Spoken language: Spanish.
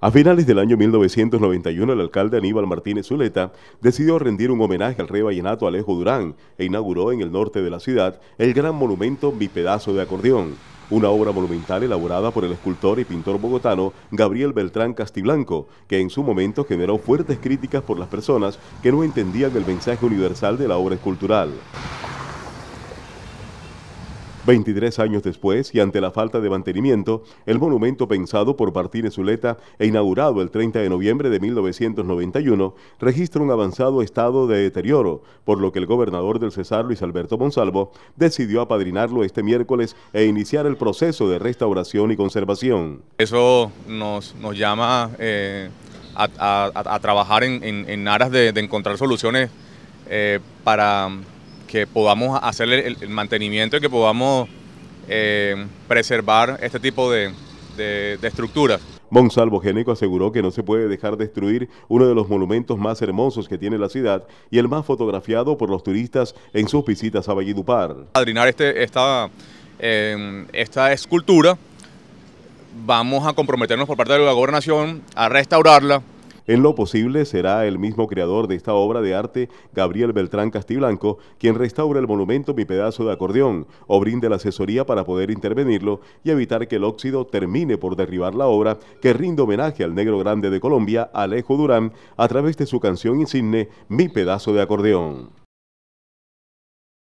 A finales del año 1991, el alcalde Aníbal Martínez Zuleta decidió rendir un homenaje al rey vallenato Alejo Durán e inauguró en el norte de la ciudad el gran monumento Mi Pedazo de Acordeón, una obra monumental elaborada por el escultor y pintor bogotano Gabriel Beltrán Castiblanco, que en su momento generó fuertes críticas por las personas que no entendían el mensaje universal de la obra escultural. 23 años después y ante la falta de mantenimiento, el monumento pensado por Martínez Zuleta e inaugurado el 30 de noviembre de 1991 registra un avanzado estado de deterioro, por lo que el gobernador del Cesar Luis Alberto Monsalvo decidió apadrinarlo este miércoles e iniciar el proceso de restauración y conservación. Eso nos, nos llama eh, a, trabajar en, aras de, encontrar soluciones eh, para que podamos hacer el, mantenimiento y que podamos eh, preservar este tipo de, de, estructuras. Monsalvo Génico aseguró que no se puede dejar destruir uno de los monumentos más hermosos que tiene la ciudad y el más fotografiado por los turistas en sus visitas a Vallidupar. Para este, esta, eh, esta escultura, vamos a comprometernos por parte de la gobernación a restaurarla, en lo posible será el mismo creador de esta obra de arte, Gabriel Beltrán Castiblanco, quien restaure el monumento Mi pedazo de acordeón o brinde la asesoría para poder intervenirlo y evitar que el óxido termine por derribar la obra que rinde homenaje al negro grande de Colombia, Alejo Durán, a través de su canción insigne Mi pedazo de acordeón.